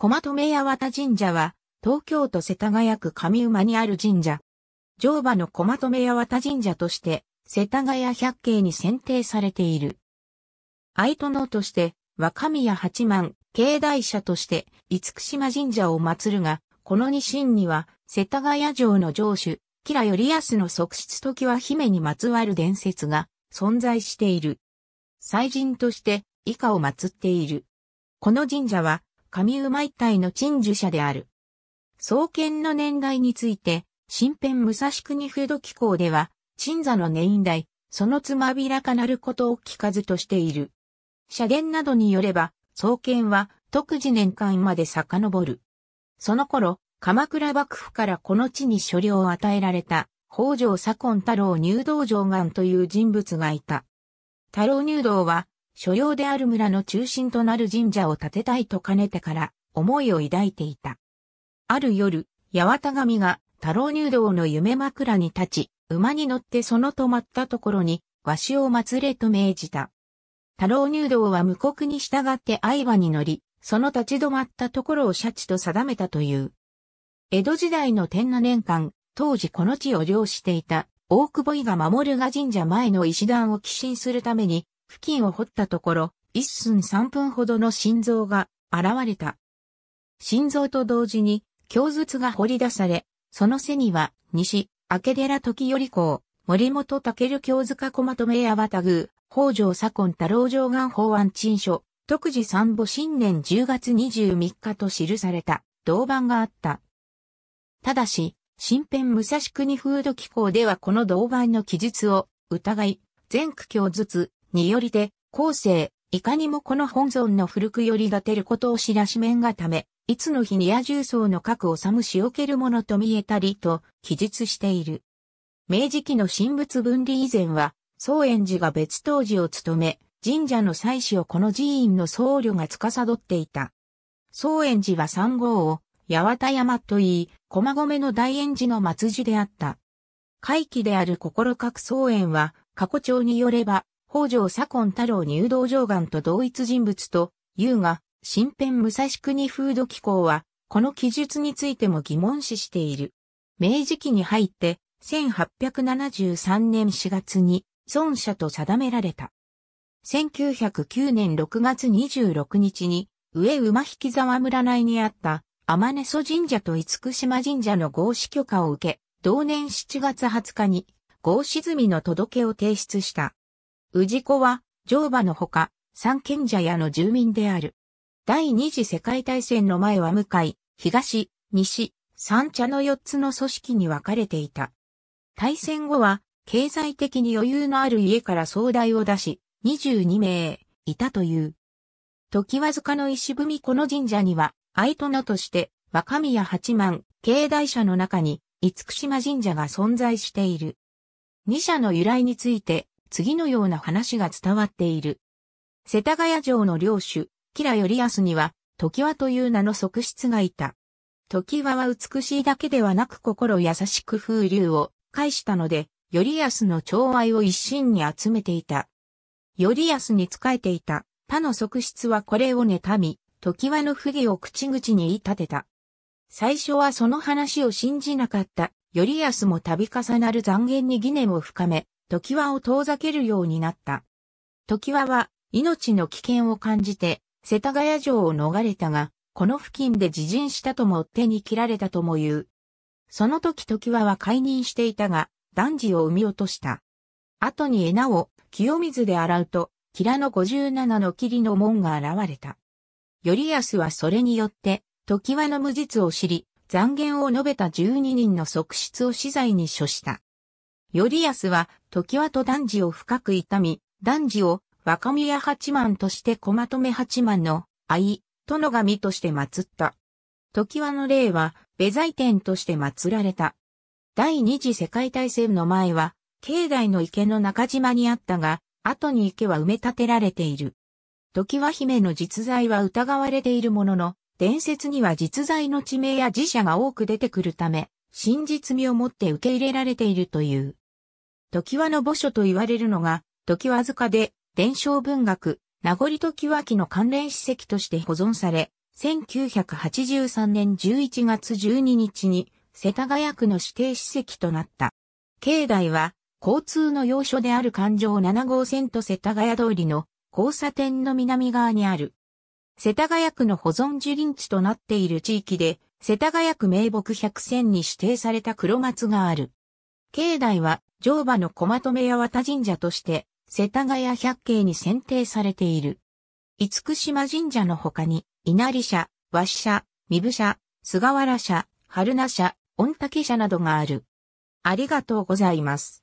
駒留八幡神社は、東京都世田谷区上馬にある神社。乗馬の駒留八幡神社として、世田谷百景に選定されている。愛殿として、若宮八幡、境内社として、厳島神社を祀るが、この二神には、世田谷城の城主、吉良頼康の側室時は姫にまつわる伝説が存在している。祭神として、以下を祀っている。この神社は、上馬一体の鎮守者である。創建の年代について、新編武蔵国風土紀行では、鎮座の年代、そのつまびらかなることを聞かずとしている。社言などによれば、創建は特次年間まで遡る。その頃、鎌倉幕府からこの地に所領を与えられた、北条左近太郎入道上岸という人物がいた。太郎入道は、所要である村の中心となる神社を建てたいと兼ねてから思いを抱いていた。ある夜、八幡神が太郎入道の夢枕に立ち、馬に乗ってその止まったところに、わしを祭れと命じた。太郎入道は無国に従って相場に乗り、その立ち止まったところをシャチと定めたという。江戸時代の天那年間、当時この地を領していた大久保井が守るが神社前の石段を寄進するために、付近を掘ったところ、一寸三分ほどの心臓が現れた。心臓と同時に、胸仏が掘り出され、その背には、西、明寺時頼公、森本武京塚小まとめやわたぐ北条左近太郎上岸法案陳書、特次三母新年10月23日と記された、銅板があった。ただし、新編武蔵国風土機構ではこの銅板の記述を疑い、全区教ずによりて、後世、いかにもこの本尊の古くより立てることを知らしめんがため、いつの日に野獣僧の核をさむしおけるものと見えたりと記述している。明治期の神仏分離以前は、宗円寺が別当時を務め、神社の祭祀をこの寺院の僧侶が司っていた。宗円寺は三号を、八幡山といい、駒込の大円寺の末寺であった。会期である心各宗円は、過去帳によれば、北条左近太郎入道上岸と同一人物と、優が、新編武蔵国風土機構は、この記述についても疑問視している。明治期に入って、1873年4月に、孫者と定められた。1909年6月26日に、上馬引沢村内にあった、天根祖神社と厳島神社の合祀許可を受け、同年7月20日に、合祀済みの届けを提出した。氏子は、乗馬のほか、三軒者屋の住民である。第二次世界大戦の前は向かい、東、西、三茶の四つの組織に分かれていた。大戦後は、経済的に余裕のある家から総代を出し、22名、いたという。時わずかの石踏みこの神社には、相殿として、若宮八幡、境内社の中に、厳島神社が存在している。二社の由来について、次のような話が伝わっている。世田谷城の領主、吉良頼康には、時和という名の側室がいた。時和は美しいだけではなく心優しく風流を介したので、頼康の寵愛を一身に集めていた。頼康に仕えていた他の側室はこれを妬み、時和の不義を口々に言い立てた。最初はその話を信じなかった頼康も度重なる残言に疑念を深め、時和を遠ざけるようになった。時和は命の危険を感じて世田谷城を逃れたが、この付近で自陣したとも手に切られたとも言う。その時時和は解任していたが、男児を産み落とした。後に枝を清水で洗うと、キラの57の霧の門が現れた。頼康はそれによって、時和の無実を知り、残言を述べた12人の側室を死罪に処した。頼康は、時はと男児を深く痛み、男児を若宮八幡として小まとめ八幡の愛、殿神として祀った。時はの霊は、弁財天として祀られた。第二次世界大戦の前は、境内の池の中島にあったが、後に池は埋め立てられている。時は姫の実在は疑われているものの、伝説には実在の地名や寺社が多く出てくるため、真実味をもって受け入れられているという。時和の墓所と言われるのが、時和塚で、伝承文学、名残時和記の関連史跡として保存され、1983年11月12日に、世田谷区の指定史跡となった。境内は、交通の要所である環状7号線と世田谷通りの交差点の南側にある。世田谷区の保存樹林地となっている地域で、世田谷区名木百選に指定された黒松がある。境内は、乗馬の小まとめ八幡神社として、世田谷百景に選定されている。厳島神社の他に、稲荷社、和紙社、三部社、菅原社、春名社、御嶽社などがある。ありがとうございます。